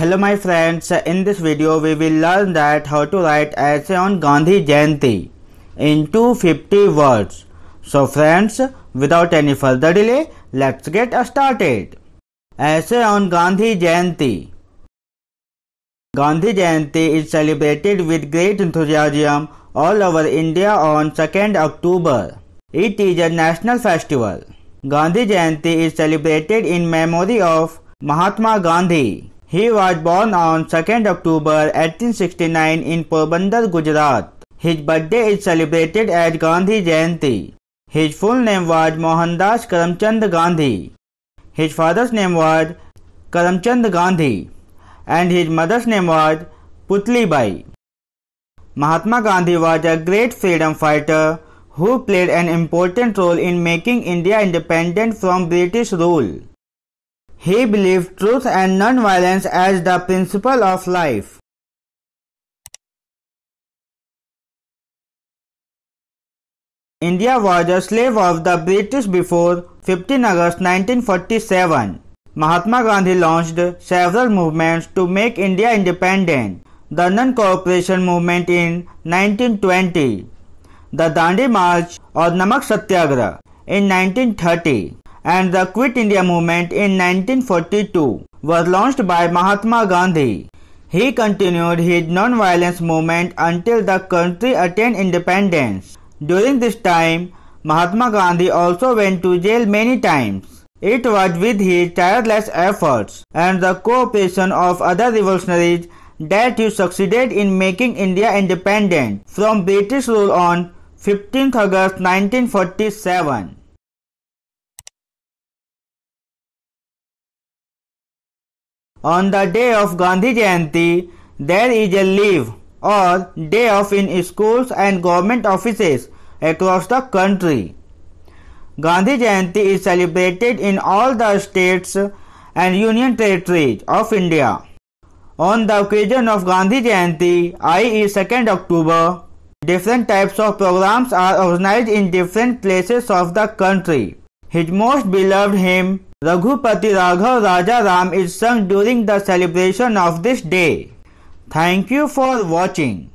Hello my friends, in this video we will learn that how to write essay on Gandhi Jayanti in 250 words. So friends, without any further delay, let's get started. Essay on Gandhi Jayanti Gandhi Jayanti is celebrated with great enthusiasm all over India on 2nd October. It is a national festival. Gandhi Jayanti is celebrated in memory of Mahatma Gandhi. He was born on 2nd October 1869 in Porbandar, Gujarat. His birthday is celebrated as Gandhi Jayanti. His full name was Mohandas Karamchand Gandhi. His father's name was Karamchand Gandhi and his mother's name was Putli Bai. Mahatma Gandhi was a great freedom fighter who played an important role in making India independent from British rule. He believed truth and nonviolence as the principle of life. India was a slave of the British before 15 August 1947. Mahatma Gandhi launched several movements to make India independent. The non-cooperation movement in 1920, the Dandi March or Namak Satyagraha in 1930, and the Quit India movement in 1942 was launched by Mahatma Gandhi. He continued his non-violence movement until the country attained independence. During this time, Mahatma Gandhi also went to jail many times. It was with his tireless efforts and the cooperation of other revolutionaries that he succeeded in making India independent from British rule on 15th August 1947. On the day of Gandhi Jayanti, there is a leave or day off in schools and government offices across the country. Gandhi Jayanti is celebrated in all the states and union territories of India. On the occasion of Gandhi Jayanti, i.e. 2nd October, different types of programs are organized in different places of the country. His most beloved hymn Raghupati Raghav Raja Ram is sung during the celebration of this day. Thank you for watching.